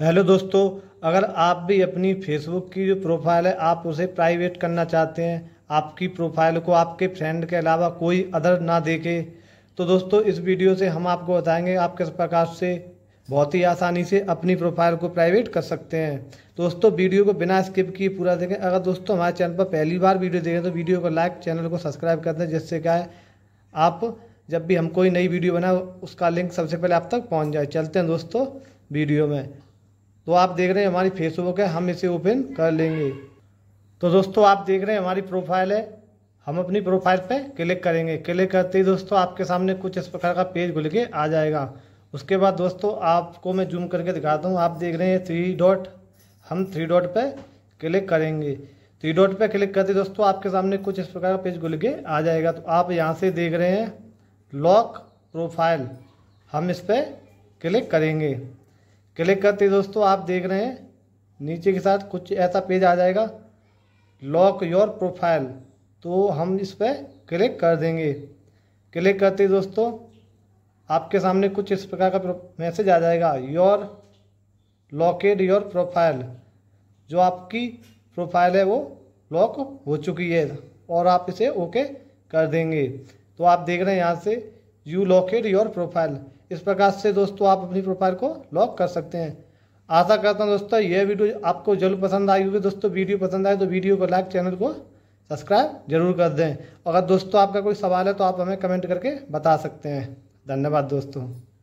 hello दोस्तों अगर आप भी अपनी फेसबुक की जो प्रोफाइल है आप उसे प्राइवेट करना चाहते हैं आपकी प्रोफाइल को आपके फ्रेंड के अलावा कोई अदर ना देखे तो दोस्तों इस वीडियो से हम आपको बताएंगे आप किस प्रकार से बहुत ही आसानी से अपनी प्रोफाइल को प्राइवेट कर सकते हैं दोस्तों वीडियो को बिना स्किप किए पूरा देखें अगर दोस्तों हमारे चैनल पर पहली बार वीडियो देखें तो वीडियो को लाइक चैनल को सब्सक्राइब कर दें जिससे क्या है आप जब भी हम कोई नई वीडियो बनाए उसका लिंक सबसे पहले आप तक पहुँच जाए चलते हैं दोस्तों वीडियो में तो आप देख रहे हैं हमारी फेसबुक है हम इसे ओपन कर लेंगे तो दोस्तों आप देख रहे हैं हमारी प्रोफाइल है हम अपनी प्रोफाइल पे क्लिक करेंगे क्लिक करते ही दोस्तों आपके सामने कुछ इस प्रकार का पेज खुल के आ जाएगा उसके बाद दोस्तों आपको मैं जूम करके दिखाता हूँ आप देख रहे हैं थ्री डॉट हम थ्री डॉट पे क्लिक करेंगे थ्री डॉट पे क्लिक करते दोस्तों आपके सामने कुछ इस प्रकार का पेज खुल के आ जाएगा तो आप यहाँ से देख रहे हैं लॉक प्रोफाइल हम इस पर क्लिक करेंगे क्लिक करते दोस्तों आप देख रहे हैं नीचे के साथ कुछ ऐसा पेज आ जाएगा लॉक योर प्रोफाइल तो हम इस पर क्लिक कर देंगे क्लिक करते दोस्तों आपके सामने कुछ इस प्रकार का मैसेज आ जाएगा योर लॉकेड योर प्रोफाइल जो आपकी प्रोफाइल है वो लॉक हो चुकी है और आप इसे ओके कर देंगे तो आप देख रहे हैं यहाँ से यू लॉकेड योर प्रोफाइल इस प्रकार से दोस्तों आप अपनी प्रोफाइल को लॉक कर सकते हैं आशा करता हूँ दोस्तों यह वीडियो आपको जरूर पसंद आई होगी दोस्तों वीडियो पसंद आए तो वीडियो को लाइक चैनल को सब्सक्राइब जरूर कर दें अगर दोस्तों आपका कोई सवाल है तो आप हमें कमेंट करके बता सकते हैं धन्यवाद दोस्तों